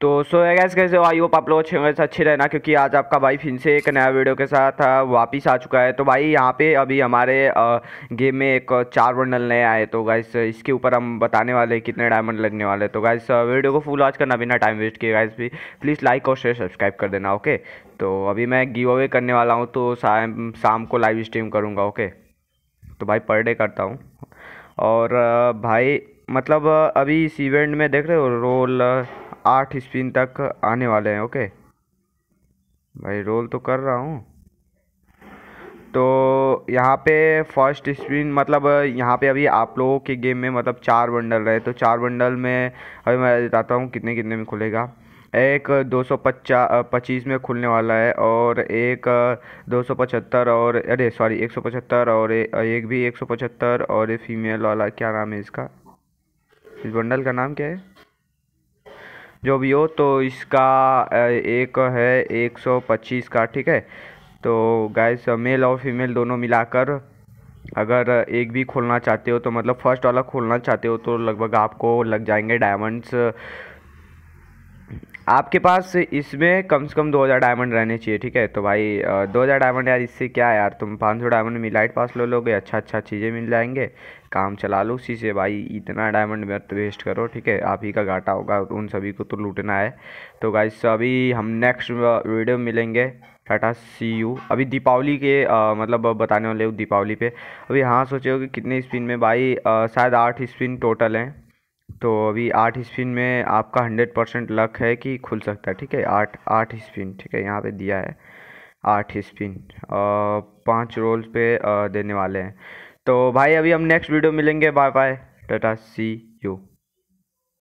तो सो है गैस कैसे हो आई होप आप लोग अच्छे होंगे अच्छे रहना क्योंकि आज आपका भाई फिर से एक नया वीडियो के साथ वापस आ चुका है तो भाई यहाँ पे अभी हमारे गेम में एक चार बंडल नए आए तो गैस इसके ऊपर हम बताने वाले कितने डायमंड लगने वाले तो गैस वीडियो को फुल वॉच करना बिना टाइम वेस्ट किए गैस भी प्लीज़ लाइक और शेयर सब्सक्राइब कर देना ओके तो अभी मैं गिव अवे करने वाला हूँ तो शायद शाम को लाइव स्ट्रीम करूँगा ओके तो भाई पर डे करता हूँ और भाई मतलब अभी इस इवेंट में देख रहे हो रोल आठ स्पिन तक आने वाले हैं ओके भाई रोल तो कर रहा हूँ तो यहाँ पे फर्स्ट स्पिन मतलब यहाँ पे अभी आप लोगों के गेम में मतलब चार बंडल रहे तो चार बंडल में अभी मैं बताता हूँ कितने कितने में खुलेगा एक दो सौ पच्चीस में खुलने वाला है और एक दो सौ पचहत्तर और अरे सॉरी एक सौ पचहत्तर और एक भी एक सौ पचहत्तर और ये फीमेल वाला क्या नाम है इसका इस बंडल का नाम क्या है जो भी हो तो इसका एक है एक सौ पच्चीस का ठीक है तो गैस मेल और फीमेल दोनों मिलाकर अगर एक भी खोलना चाहते हो तो मतलब फर्स्ट वाला खोलना चाहते हो तो लगभग आपको लग जाएंगे डायमंड्स आपके पास इसमें कम से कम 2000 डायमंड रहने चाहिए ठीक है तो भाई 2000 डायमंड यार इससे क्या यार तुम 500 डायमंड में लाइट पास लो लोगे अच्छा अच्छा चीज़ें मिल जाएंगे काम चला लो उसी से भाई इतना डायमंड मत वेस्ट करो ठीक है आप ही का घाटा होगा उन सभी को तो लूटना है तो भाई तो अभी हम नेक्स्ट वीडियो मिलेंगे टाटा सी यू अभी दीपावली के आ, मतलब बताने वाले हो दीपावली पे अभी हाँ सोचे हो कि कितने स्पिन में भाई शायद आठ स्पिन टोटल हैं तो अभी आठ स्पिन में आपका हंड्रेड परसेंट लक है कि खुल सकता है ठीक है आठ आठ स्पिन ठीक है यहाँ पे दिया है आठ स्पिन पांच रोल पे देने वाले हैं तो भाई अभी हम नेक्स्ट वीडियो मिलेंगे bye bye ta ta see you